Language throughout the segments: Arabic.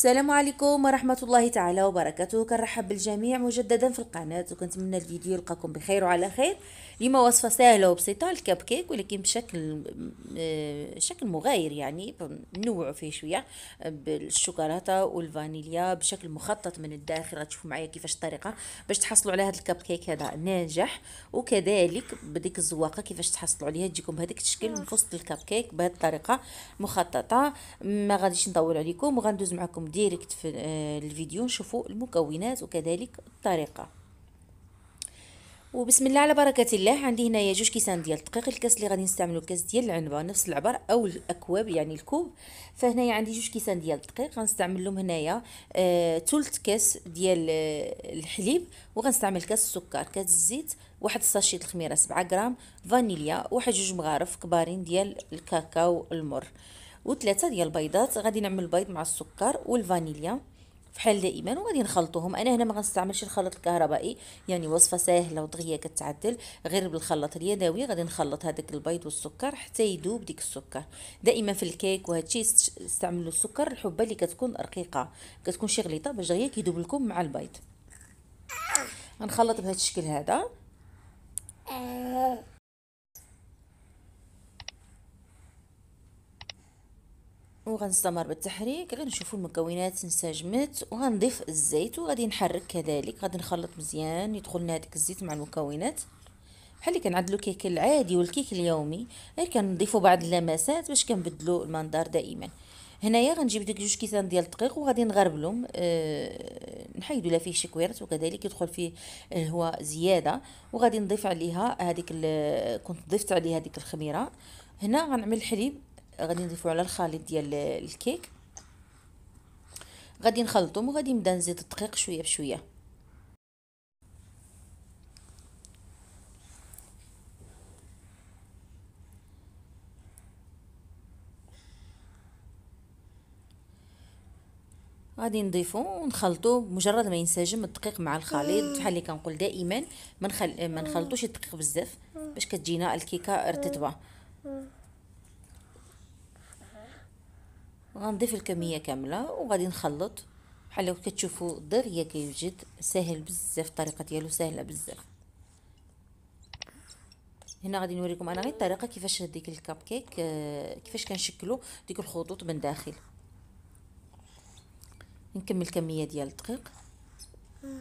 السلام عليكم ورحمة الله تعالى وبركاته كنرحب بالجميع مجددا في القناة وكنتمنى الفيديو يلقاكم بخير وعلى خير اليوم وصفة سهلة وبسيطة الكب كيك ولكن بشكل آه، شكل مغاير يعني نوع فيه شوية بالشوكولاتة والفانيليا بشكل مخطط من الداخل تشوفوا معايا كيفاش الطريقة باش تحصلوا على هذا الكب كيك هذا ناجح وكذلك بديك الزواقة كيفاش تحصلوا عليها تجيكم بهذاك الشكل من وسط الكب كيك بهذه الطريقة مخططة ما غاديش نطول عليكم وغندوز معكم ديريكت في آه، الفيديو نشوفوا المكونات وكذلك الطريقه وبسم الله على بركه الله عندي هنايا جوج كيسان ديال الدقيق الكاس اللي غادي نستعملو كاس ديال العنبه نفس العبر او الاكواب يعني الكوب فهنايا عندي جوج كيسان ديال الدقيق غنستعمل لهم هنايا ثلث آه كاس ديال آه الحليب وغنستعمل كاس السكر كاس الزيت واحد الساشي الخميره 7 غرام فانيليا واحد جوج مغارف كبارين ديال الكاكاو المر آه وثلاثه ديال البيضات غادي نعمل البيض مع السكر والفانيليا فحال دائما وغادي نخلطوهم انا هنا ما غنستعملش الخليط الكهربائي يعني وصفه سهله ودغيا كتعدل غير بالخلاط اليدوي غادي نخلط هذاك البيض والسكر حتى يذوب ديك السكر دائما في الكيك وهادشي استعملوا السكر الحبه اللي كتكون رقيقه كتكون شي غليطه باش دغيا كيذوب لكم مع البيض غنخلط بهذا الشكل هذا آه. وغنستمر بالتحريك نشوفوا المكونات انسجمت وغنضيف الزيت وغادي نحرك كذلك غادي نخلط مزيان يدخل لنا هذاك الزيت مع المكونات بحال اللي كنعدلو الكيك العادي والكيك اليومي غير كنضيفوا بعض اللمسات باش كنبدلو المنظر دائما هنايا غنجيب ديك جوج كيسان ديال الدقيق وغادي نغربلهم أه نحيدوا لا فيه شكويرات وكذلك يدخل فيه الهواء زياده وغادي نضيف عليها هذيك كنت ضفت عليها هذيك الخميره هنا غنعمل الحليب غادي نضيفو على الخليط ديال الكيك غادي نخلطهم وغادي نبدا نزيد الدقيق شويه بشويه غادي نضيفو ونخلطو مجرد ما ينسجم الدقيق مع الخليط بحال اللي كنقول دائما ما منخل... نخلطوش الدقيق بزاف باش كتجينا الكيكه رطبه غنضيف الكميه كامله وغادي نخلط بحال هكا كتشوفوا الضريه كيوجد ساهل بزاف الطريقه ديالو ساهله بزاف هنا غادي نوريكم انا غير الطريقه كيفاش هذيك الكاب كيك آه، كيفاش كنشكلو ديك الخطوط من داخل نكمل الكميه ديال الدقيق آه.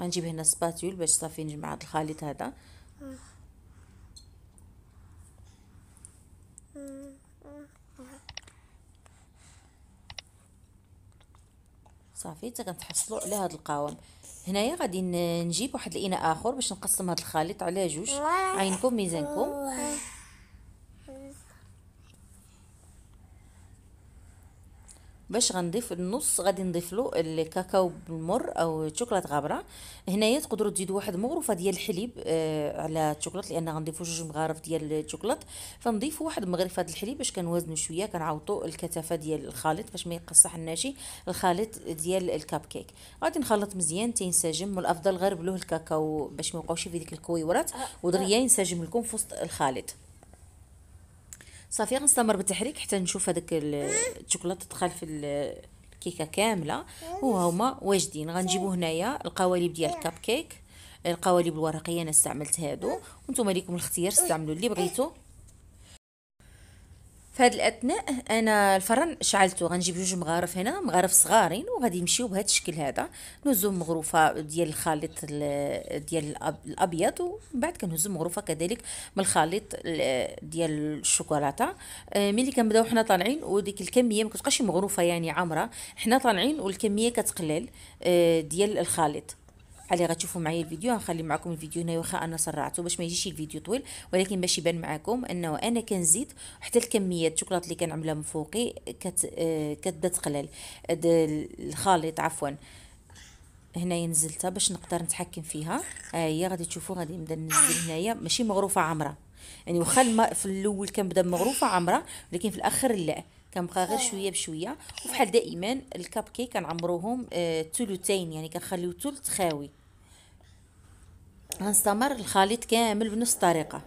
غنجيب هنا سباتول باش صافي نجمع هذا الخليط هذا آه. صافي حتى كنتحصلوا على هذا القوام هنايا غادي نجيب واحد الاناء اخر باش نقسم هذا الخليط على جوج عينكم ميزانكم باش غنضيف النص غادي نضيف له الكاكاو بالمر او الشوكولات غابره هنايا تقدروا تزيدوا واحد مغرفه ديال الحليب آه، على الشوكولات لان غنضيفوا جوج مغارف ديال الشوكولات فنضيفوا واحد مغرفه ديال الحليب باش كنوازنوا شويه كنعوضوا الكثافه ديال الخليط باش ما يقصح الناشي الخليط ديال الكاب كيك غادي نخلط مزيان تينسجم والافضل غربلوه الكاكاو باش ما يبقاوش فيه ديك الكويورات آه، ودغيا آه. ينسجم لكم في وسط الخليط صافي غنستمر بالتحريك حتى نشوف هذاك الشوكولاته تدخل في الكيكه كامله وهما واجدين غنجيبو هنايا القوالب ديال الكاب كيك القوالب الورقيه انا استعملت هادو وانتم ليكم الاختيار استعملوا اللي بغيتو في فهاد الاثناء انا الفرن شعلته غنجيب جوج مغارف هنا مغارف صغارين وغادي يمشيو بهذا الشكل هذا نهزو مغروفه ديال الخليط ديال الابيض ومن بعد كنهزو مغروفه كذلك من الخليط ديال الشوكولاته آه، ملي كنبداو حنا طالعين وديك الكميه ما كتبقاش مغروفه يعني عامره حنا طالعين والكميه كتقلل آه، ديال الخليط بحال غتشوفوا معايا الفيديو غنخلي معكم الفيديو هنا واخا انا سرعته باش ما يجيش الفيديو طويل ولكن باش يبان معكم انه انا كنزيد حتى الكميه الشوكولات اللي كنعملها من فوقي كت آه، كتبدا تقلل الخليط عفوا هنايا نزلتها باش نقدر نتحكم فيها ها هي غادي تشوفوا غادي نبدا ننزل هنايا ماشي مغروفه عامره يعني واخا في الاول كنبدا مغروفه عامره ولكن في الاخر لا كنبقى غير آه. شويه بشويه وبحال دائما الكاب كيك كنعمروهم ثلثين آه، يعني كنخليو ثلث خاوي غنستمر الخليط كامل بنفس الطريقه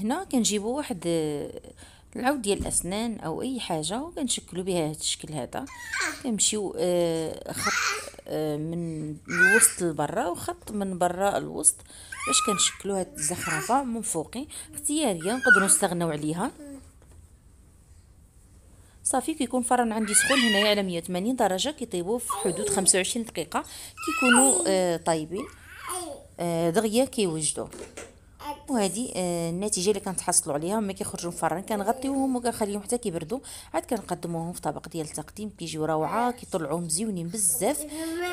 هنا كنجيبو واحد آه، العود ديال الاسنان او اي حاجه وكنشكلو بها هذا الشكل هذا كنمشيو آه، خط آه، من الوسط لبرا وخط من برا للوسط باش كنشكلو هاد الزخرفه من فوقي اختياريه نقدروا نستغناو عليها صافي كيكون فرن عندي سخون هنايا على 180 درجه كيطيبوا في حدود 25 دقيقه كيكونوا طايبين دغيا كيوجدوا وهذه آه، النتيجه اللي كنتحصلوا عليها ملي كيخرجوا الفران كنغطيوهم وكنخليهم حتى كيبردوا عاد كنقدموهم في طبق ديال التقديم كيجيو روعه كيطلعوا مزيونين بزاف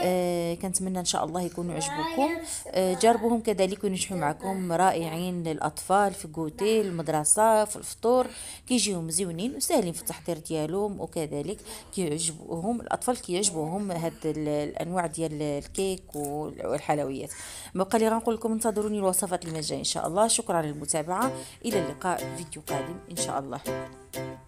آه، كنتمنى ان شاء الله يكونوا عجبوكم آه، جربوهم كذلك وينجحوا معكم رائعين للاطفال في كوتي المدرسه في الفطور كيجيو مزيونين وسهلين في التحضير ديالهم وكذلك كيعجبوهم الاطفال كيعجبوهم هاد الانواع ديال الكيك والحلويات ما بقى لي غنقول لكم انتظروني الوصفات المجايه ان شاء الله شكرا للمتابعة إلى اللقاء فيديو قادم إن شاء الله